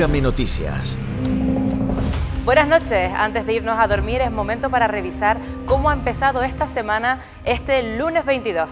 Noticias. Buenas noches. Antes de irnos a dormir es momento para revisar cómo ha empezado esta semana este lunes 22.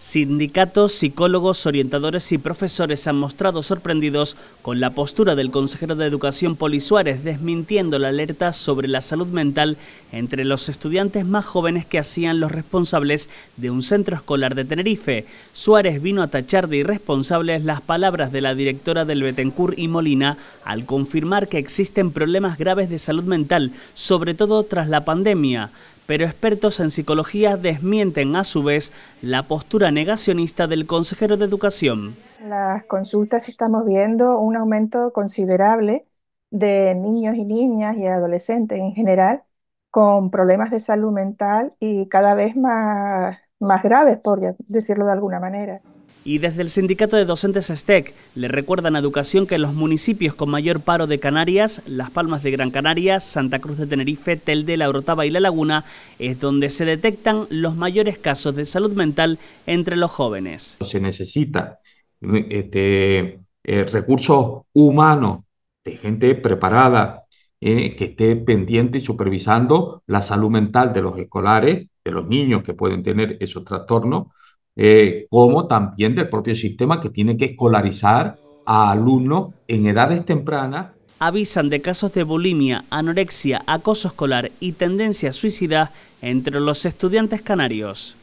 Sindicatos, psicólogos, orientadores y profesores se han mostrado sorprendidos con la postura del consejero de Educación Poli Suárez, desmintiendo la alerta sobre la salud mental entre los estudiantes más jóvenes que hacían los responsables de un centro escolar de Tenerife. Suárez vino a tachar de irresponsables las palabras de la directora del Betencur y Molina al confirmar que existen problemas graves de salud mental, sobre todo tras la pandemia pero expertos en psicología desmienten a su vez la postura negacionista del consejero de educación. las consultas estamos viendo un aumento considerable de niños y niñas y adolescentes en general con problemas de salud mental y cada vez más, más graves, por decirlo de alguna manera. Y desde el sindicato de docentes STEC le recuerdan a Educación que en los municipios con mayor paro de Canarias, Las Palmas de Gran Canaria, Santa Cruz de Tenerife, Telde, La Orotava y La Laguna, es donde se detectan los mayores casos de salud mental entre los jóvenes. Se necesita este, eh, recursos humanos de gente preparada eh, que esté pendiente y supervisando la salud mental de los escolares, de los niños que pueden tener esos trastornos eh, como también del propio sistema que tiene que escolarizar a alumnos en edades tempranas. Avisan de casos de bulimia, anorexia, acoso escolar y tendencia suicida entre los estudiantes canarios.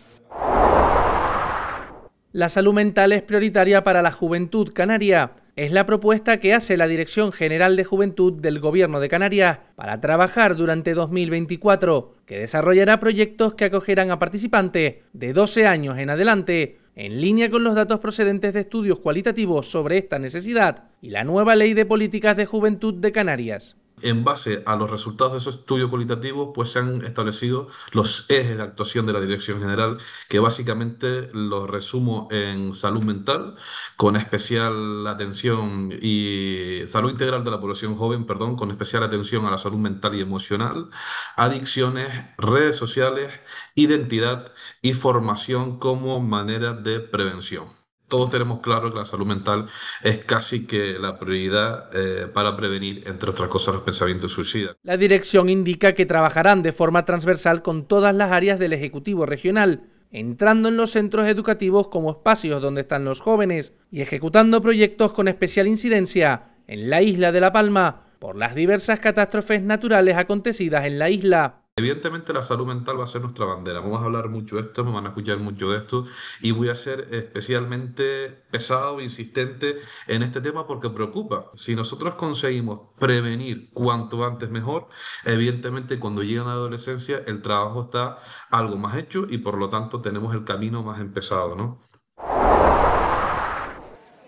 La salud mental es prioritaria para la juventud canaria. Es la propuesta que hace la Dirección General de Juventud del Gobierno de Canarias para trabajar durante 2024, que desarrollará proyectos que acogerán a participantes de 12 años en adelante, en línea con los datos procedentes de estudios cualitativos sobre esta necesidad y la nueva Ley de Políticas de Juventud de Canarias en base a los resultados de esos estudios cualitativo, pues se han establecido los ejes de actuación de la Dirección General, que básicamente los resumo en salud mental, con especial atención y salud integral de la población joven, perdón, con especial atención a la salud mental y emocional, adicciones, redes sociales, identidad y formación como manera de prevención todos tenemos claro que la salud mental es casi que la prioridad eh, para prevenir, entre otras cosas, los pensamientos suicidas. La dirección indica que trabajarán de forma transversal con todas las áreas del Ejecutivo Regional, entrando en los centros educativos como espacios donde están los jóvenes y ejecutando proyectos con especial incidencia en la isla de La Palma por las diversas catástrofes naturales acontecidas en la isla. Evidentemente la salud mental va a ser nuestra bandera. Vamos a hablar mucho de esto, me van a escuchar mucho de esto y voy a ser especialmente pesado, e insistente en este tema porque preocupa. Si nosotros conseguimos prevenir cuanto antes mejor, evidentemente cuando llegan a la adolescencia el trabajo está algo más hecho y por lo tanto tenemos el camino más empezado, ¿no?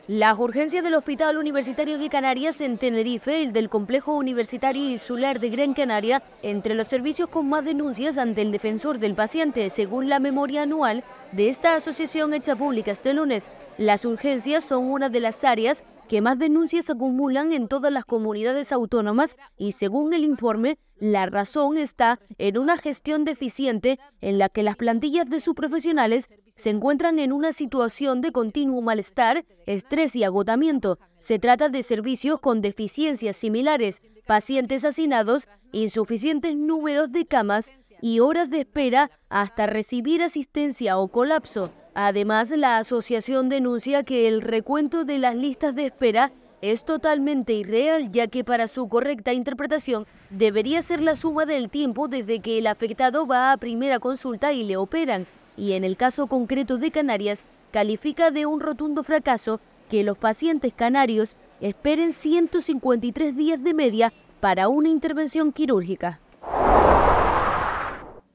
Las urgencias del Hospital Universitario de Canarias en Tenerife, el del Complejo Universitario Insular de Gran Canaria, entre los servicios con más denuncias ante el defensor del paciente, según la memoria anual de esta asociación hecha pública este lunes. Las urgencias son una de las áreas que más denuncias acumulan en todas las comunidades autónomas y según el informe, la razón está en una gestión deficiente en la que las plantillas de sus profesionales se encuentran en una situación de continuo malestar, estrés y agotamiento. Se trata de servicios con deficiencias similares, pacientes hacinados, insuficientes números de camas y horas de espera hasta recibir asistencia o colapso. Además, la asociación denuncia que el recuento de las listas de espera es totalmente irreal, ya que para su correcta interpretación debería ser la suma del tiempo desde que el afectado va a primera consulta y le operan y en el caso concreto de Canarias, califica de un rotundo fracaso que los pacientes canarios esperen 153 días de media para una intervención quirúrgica.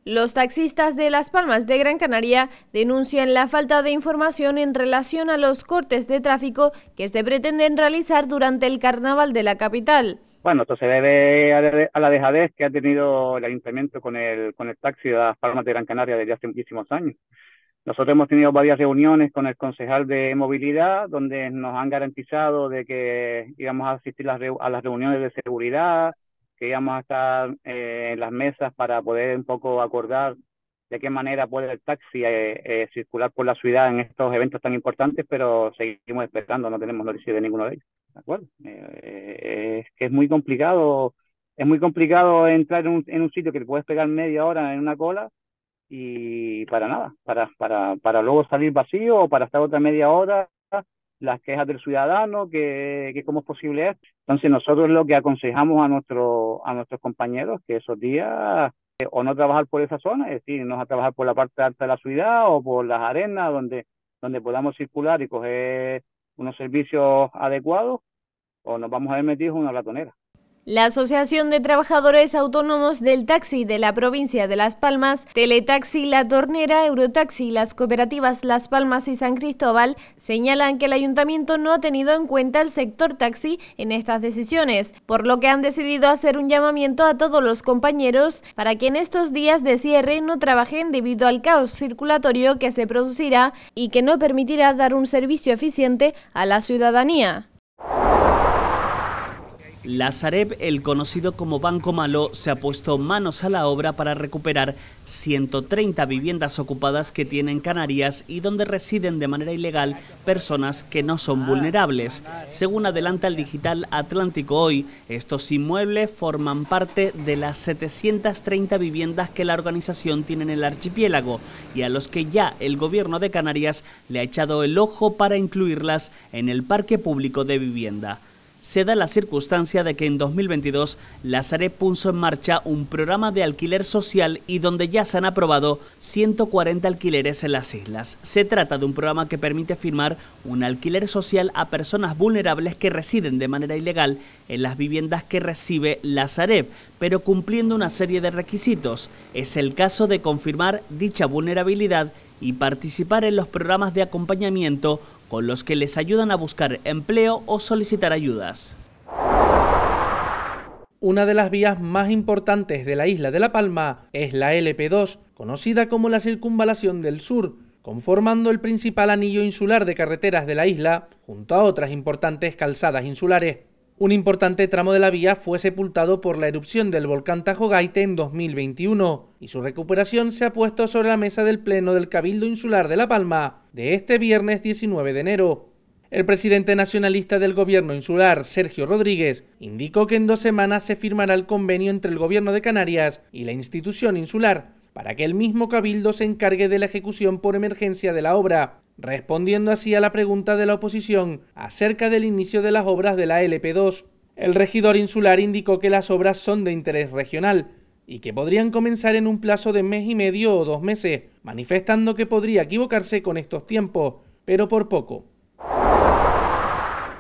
Los taxistas de Las Palmas de Gran Canaria denuncian la falta de información en relación a los cortes de tráfico que se pretenden realizar durante el carnaval de la capital. Bueno, esto se debe a la dejadez que ha tenido el ayuntamiento con el, con el taxi de las Palmas de Gran Canaria desde hace muchísimos años. Nosotros hemos tenido varias reuniones con el concejal de movilidad, donde nos han garantizado de que íbamos a asistir a las reuniones de seguridad, que íbamos a estar eh, en las mesas para poder un poco acordar de qué manera puede el taxi eh, eh, circular por la ciudad en estos eventos tan importantes, pero seguimos esperando, no tenemos noticias de ninguno de ellos acuerdo? Eh, es que es muy complicado, es muy complicado entrar en un, en un sitio que te puedes pegar media hora en una cola y para nada, para, para, para luego salir vacío o para estar otra media hora, las quejas del ciudadano, que, que cómo es posible esto. Entonces nosotros lo que aconsejamos a, nuestro, a nuestros compañeros que esos días eh, o no trabajar por esa zona, es decir, no a trabajar por la parte alta de la ciudad o por las arenas donde, donde podamos circular y coger unos servicios adecuados o nos vamos a ver metidos en una ratonera. La Asociación de Trabajadores Autónomos del Taxi de la provincia de Las Palmas, Teletaxi La Tornera, Eurotaxi, las cooperativas Las Palmas y San Cristóbal señalan que el ayuntamiento no ha tenido en cuenta el sector taxi en estas decisiones, por lo que han decidido hacer un llamamiento a todos los compañeros para que en estos días de cierre no trabajen debido al caos circulatorio que se producirá y que no permitirá dar un servicio eficiente a la ciudadanía. La el conocido como Banco Malo, se ha puesto manos a la obra para recuperar 130 viviendas ocupadas que tienen Canarias y donde residen de manera ilegal personas que no son ah. vulnerables. Según adelanta el digital Atlántico Hoy, estos inmuebles forman parte de las 730 viviendas que la organización tiene en el archipiélago y a los que ya el gobierno de Canarias le ha echado el ojo para incluirlas en el parque público de vivienda se da la circunstancia de que en 2022 la Sareb puso en marcha un programa de alquiler social y donde ya se han aprobado 140 alquileres en las islas. Se trata de un programa que permite firmar un alquiler social a personas vulnerables que residen de manera ilegal en las viviendas que recibe la Sareb, pero cumpliendo una serie de requisitos. Es el caso de confirmar dicha vulnerabilidad y participar en los programas de acompañamiento con los que les ayudan a buscar empleo o solicitar ayudas. Una de las vías más importantes de la isla de La Palma es la LP2, conocida como la Circunvalación del Sur, conformando el principal anillo insular de carreteras de la isla, junto a otras importantes calzadas insulares. Un importante tramo de la vía fue sepultado por la erupción del volcán Tajogaite en 2021 y su recuperación se ha puesto sobre la mesa del Pleno del Cabildo Insular de La Palma de este viernes 19 de enero. El presidente nacionalista del gobierno insular, Sergio Rodríguez, indicó que en dos semanas se firmará el convenio entre el gobierno de Canarias y la institución insular para que el mismo cabildo se encargue de la ejecución por emergencia de la obra respondiendo así a la pregunta de la oposición acerca del inicio de las obras de la LP2. El regidor insular indicó que las obras son de interés regional y que podrían comenzar en un plazo de mes y medio o dos meses, manifestando que podría equivocarse con estos tiempos, pero por poco.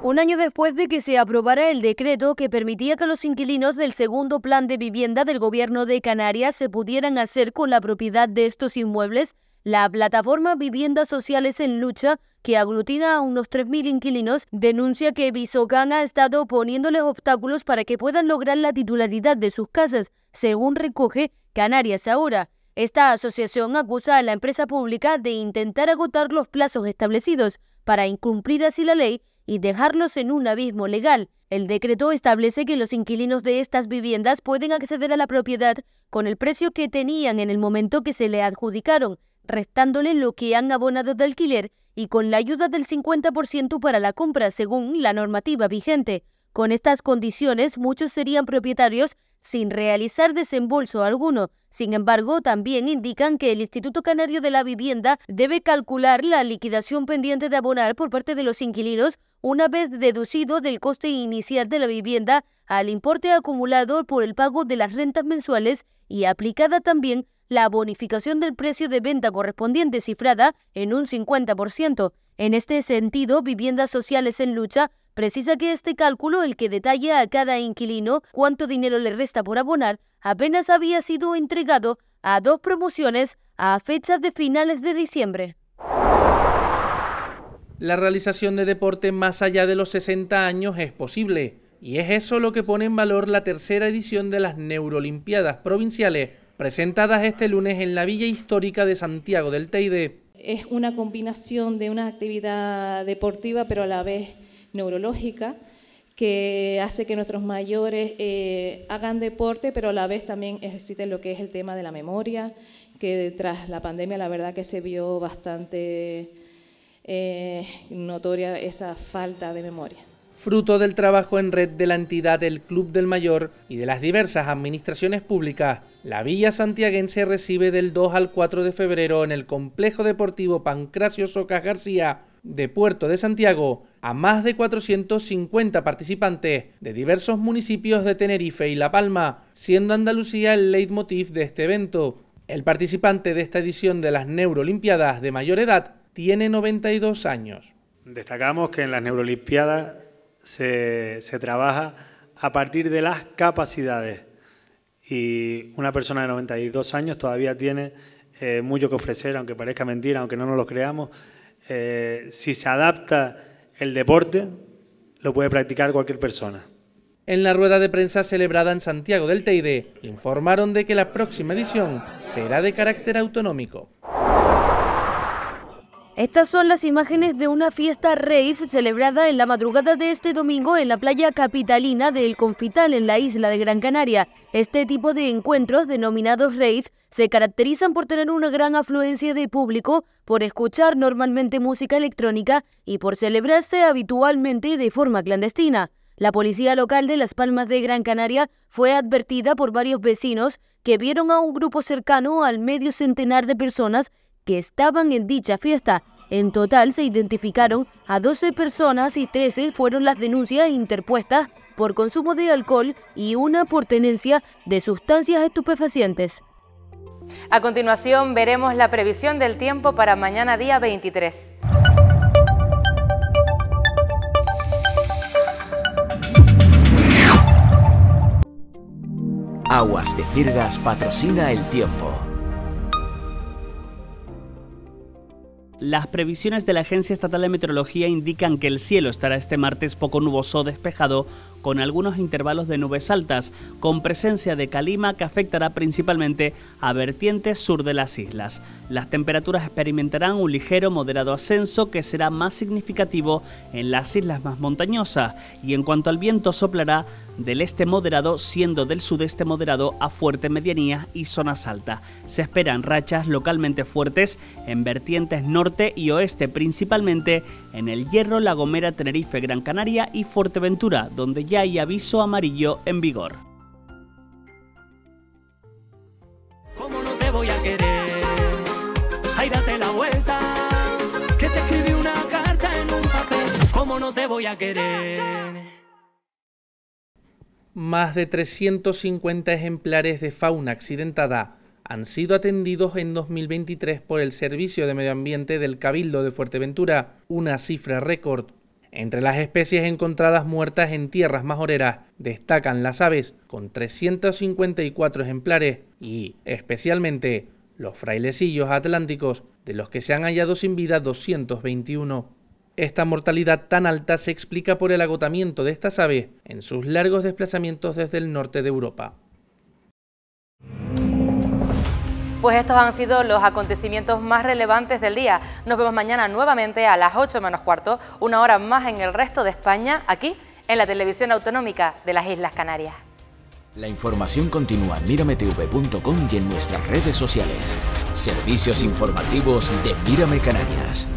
Un año después de que se aprobara el decreto que permitía que los inquilinos del segundo plan de vivienda del gobierno de Canarias se pudieran hacer con la propiedad de estos inmuebles, la plataforma Viviendas Sociales en Lucha, que aglutina a unos 3.000 inquilinos, denuncia que Bisogán ha estado poniéndoles obstáculos para que puedan lograr la titularidad de sus casas, según recoge Canarias Ahora. Esta asociación acusa a la empresa pública de intentar agotar los plazos establecidos para incumplir así la ley y dejarlos en un abismo legal. El decreto establece que los inquilinos de estas viviendas pueden acceder a la propiedad con el precio que tenían en el momento que se le adjudicaron, restándole lo que han abonado de alquiler y con la ayuda del 50% para la compra según la normativa vigente. Con estas condiciones muchos serían propietarios sin realizar desembolso alguno. Sin embargo, también indican que el Instituto Canario de la Vivienda debe calcular la liquidación pendiente de abonar por parte de los inquilinos una vez deducido del coste inicial de la vivienda al importe acumulado por el pago de las rentas mensuales y aplicada también la bonificación del precio de venta correspondiente cifrada en un 50%. En este sentido, Viviendas Sociales en Lucha precisa que este cálculo, el que detalla a cada inquilino cuánto dinero le resta por abonar, apenas había sido entregado a dos promociones a fechas de finales de diciembre. La realización de deporte más allá de los 60 años es posible, y es eso lo que pone en valor la tercera edición de las Neurolimpiadas Provinciales presentadas este lunes en la Villa Histórica de Santiago del Teide. Es una combinación de una actividad deportiva, pero a la vez neurológica, que hace que nuestros mayores eh, hagan deporte, pero a la vez también ejerciten lo que es el tema de la memoria, que tras la pandemia la verdad que se vio bastante eh, notoria esa falta de memoria. Fruto del trabajo en red de la entidad, del Club del Mayor y de las diversas administraciones públicas, la Villa Santiaguense recibe del 2 al 4 de febrero en el Complejo Deportivo Pancracio Socas García de Puerto de Santiago a más de 450 participantes de diversos municipios de Tenerife y La Palma, siendo Andalucía el leitmotiv de este evento. El participante de esta edición de las Neurolimpiadas de mayor edad tiene 92 años. Destacamos que en las Neurolimpiadas se, se trabaja a partir de las capacidades y una persona de 92 años todavía tiene eh, mucho que ofrecer, aunque parezca mentira, aunque no nos lo creamos. Eh, si se adapta el deporte, lo puede practicar cualquier persona. En la rueda de prensa celebrada en Santiago del Teide, informaron de que la próxima edición será de carácter autonómico. Estas son las imágenes de una fiesta rave celebrada en la madrugada de este domingo en la playa capitalina del Confital en la isla de Gran Canaria. Este tipo de encuentros, denominados rave, se caracterizan por tener una gran afluencia de público, por escuchar normalmente música electrónica y por celebrarse habitualmente de forma clandestina. La policía local de Las Palmas de Gran Canaria fue advertida por varios vecinos que vieron a un grupo cercano al medio centenar de personas que estaban en dicha fiesta. En total se identificaron a 12 personas y 13 fueron las denuncias interpuestas por consumo de alcohol y una por tenencia de sustancias estupefacientes. A continuación veremos la previsión del tiempo para mañana día 23. Aguas de Firgas patrocina el tiempo. Las previsiones de la Agencia Estatal de Meteorología indican que el cielo estará este martes poco nuboso despejado con algunos intervalos de nubes altas, con presencia de calima que afectará principalmente a vertientes sur de las islas. Las temperaturas experimentarán un ligero moderado ascenso que será más significativo en las islas más montañosas y en cuanto al viento soplará del este moderado, siendo del sudeste moderado a fuerte medianía y zonas altas. Se esperan rachas localmente fuertes en vertientes norte y oeste, principalmente en El Hierro, La Gomera, Tenerife, Gran Canaria y Fuerteventura, donde ya hay aviso amarillo en vigor. no te voy a querer? la vuelta, que te escribí una carta en un papel. no te voy a querer? Más de 350 ejemplares de fauna accidentada han sido atendidos en 2023 por el Servicio de Medio Ambiente del Cabildo de Fuerteventura, una cifra récord. Entre las especies encontradas muertas en tierras majoreras destacan las aves, con 354 ejemplares, y especialmente los frailecillos atlánticos, de los que se han hallado sin vida 221. Esta mortalidad tan alta se explica por el agotamiento de estas aves en sus largos desplazamientos desde el norte de Europa. Pues estos han sido los acontecimientos más relevantes del día. Nos vemos mañana nuevamente a las 8 menos cuarto, una hora más en el resto de España, aquí en la televisión autonómica de las Islas Canarias. La información continúa en mirametv.com y en nuestras redes sociales. Servicios informativos de Mírame Canarias.